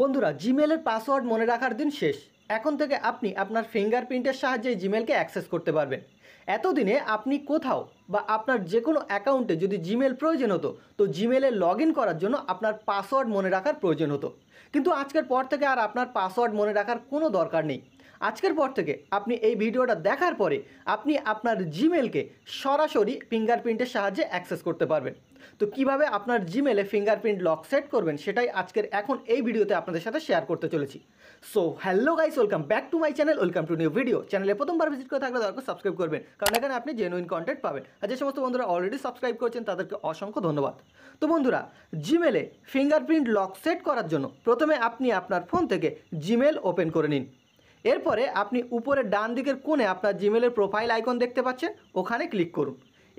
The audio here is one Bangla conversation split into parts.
বন্ধুরা জিমেলের পাসওয়ার্ড মনে রাখার দিন শেষ এখন থেকে আপনি আপনার ফিঙ্গারপ্রিন্টের সাহায্যে জিমেলকে অ্যাক্সেস করতে পারবেন এতদিনে আপনি কোথাও বা আপনার যে কোনো অ্যাকাউন্টে যদি জিমেল প্রয়োজন হতো তো জিমেলে লগ করার জন্য আপনার পাসওয়ার্ড মনে রাখার প্রয়োজন হতো কিন্তু আজকের পর থেকে আর আপনার পাসওয়ার্ড মনে রাখার কোনো দরকার নেই আজকের পর থেকে আপনি এই ভিডিওটা দেখার পরে আপনি আপনার জিমেলকে সরাসরি ফিঙ্গারপ্রিন্টের সাহায্যে অ্যাক্সেস করতে পারবেন তো কিভাবে আপনার জিমেলে ফিঙ্গারপ্রিন্ট লক সেট করবেন সেটাই আজকের এখন এই ভিডিওতে আপনাদের সাথে শেয়ার করতে চলেছি so hello guys welcome back to my channel welcome to new video চ্যানেলে প্রথমবার ভিজিট করে থাকলে দরকার সাবস্ক্রাইব করবেন কারণ এখানে আপনি জেনুইন কন্টেন্ট পাবেন আর যে সমস্ত বন্ধুরা অলরেডি সাবস্ক্রাইব করেছেন তাদেরকে অসংখ্য ধন্যবাদ তো বন্ধুরা জিমেলে ফিঙ্গারপ্রিন্ট লক সেট করার জন্য প্রথমে আপনি আপনার ফোন থেকে জিমেল ওপেন করে নিন এরপরে আপনি উপরে ডান দিকের কোণে আপনার জিমেলের প্রোফাইল আইকন দেখতে পাচ্ছেন ওখানে ক্লিক করুন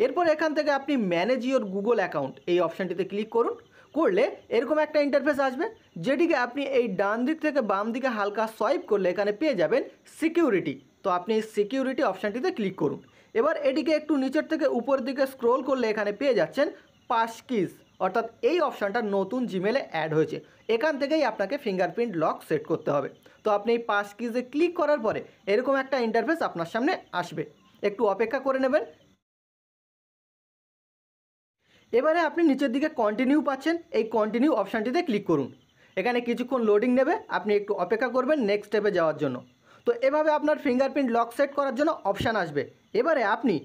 এরপর এখান থেকে আপনি ম্যানেজ ইওর গুগল অ্যাকাউন্ট এই অপশানটিতে ক্লিক করুন করলে এরকম একটা ইন্টারফেস আসবে যেটিকে আপনি এই ডান দিক থেকে বাম দিকে হালকা সোয়াইপ করলে এখানে পেয়ে যাবেন সিকিউরিটি তো আপনি সিকিউরিটি অপশানটিতে ক্লিক করুন এবার এটিকে একটু নিচের থেকে উপর দিকে স্ক্রোল করলে এখানে পেয়ে যাচ্ছেন পাস অর্থাৎ এই অপশানটা নতুন জিমেলে অ্যাড হয়েছে এখান থেকেই আপনাকে ফিঙ্গারপ্রিন্ট লক সেট করতে হবে তো আপনি এই পাস কিজে ক্লিক করার পরে এরকম একটা ইন্টারফেস আপনার সামনে আসবে একটু অপেক্ষা করে নেবেন এবারে আপনি নিচের দিকে কন্টিনিউ পাচ্ছেন এই কন্টিনিউ অপশানটিতে ক্লিক করুন এখানে কিছুক্ষণ লোডিং নেবে আপনি একটু অপেক্ষা করবেন নেক্সট স্টেপে যাওয়ার জন্য তো এভাবে আপনার ফিঙ্গারপ্রিন্ট লক সেট করার জন্য অপশান আসবে এবারে আপনি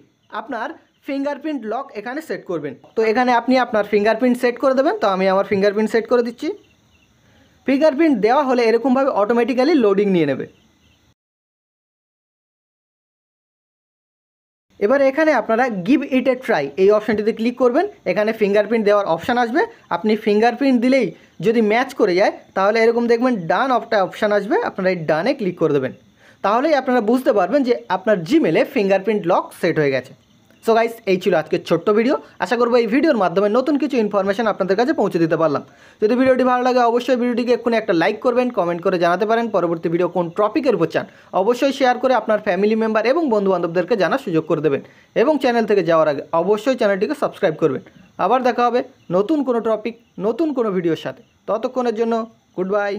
আপনার ফিঙ্গারপ্রিন্ট লক এখানে সেট করবেন তো এখানে আপনি আপনার ফিঙ্গারপ্রিন্ট সেট করে দেবেন তো আমি আমার ফিঙ্গারপ্রিন্ট সেট করে দিচ্ছি ফিঙ্গারপ্রিন্ট দেওয়া হলে এরকমভাবে অটোমেটিক্যালি লোডিং নিয়ে নেবে এবার এখানে আপনারা গিভ ইট এ ট্রাই এই অপশানটিতে ক্লিক করবেন এখানে ফিঙ্গারপ্রিন্ট দেওয়ার অপশান আসবে আপনি ফিঙ্গারপ্রিন্ট দিলেই যদি ম্যাচ করে যায় তাহলে এরকম দেখবেন ডান অপটা অপশান আসবে আপনারা এই ডানে ক্লিক করে দেবেন তাহলেই আপনারা বুঝতে পারবেন যে আপনার জিমেলে ফিঙ্গারপ্রিন্ট লক সেট হয়ে গেছে সো গাইস এই ছিল আজকের ছোট্ট ভিডিও আশা করবো এই ভিডিওর মাধ্যমে নতুন কিছু ইনফরমেশন আপনাদের কাছে পৌঁছে দিতে পারলাম যদি ভিডিওটি ভালো লাগে অবশ্যই ভিডিওটিকে এক্ষুনি একটা লাইক করবেন কমেন্ট করে জানাতে পারেন পরবর্তী ভিডিও কোন টপিকের উপর চান অবশ্যই শেয়ার করে আপনার ফ্যামিলি মেম্বার এবং বন্ধুবান্ধবদেরকে জানার সুযোগ করে দেবেন এবং চ্যানেল থেকে যাওয়ার আগে অবশ্যই চ্যানেলটিকে সাবস্ক্রাইব করবেন আবার দেখা হবে নতুন কোনো টপিক নতুন কোনো ভিডিওর সাথে ততক্ষণের জন্য গুড বাই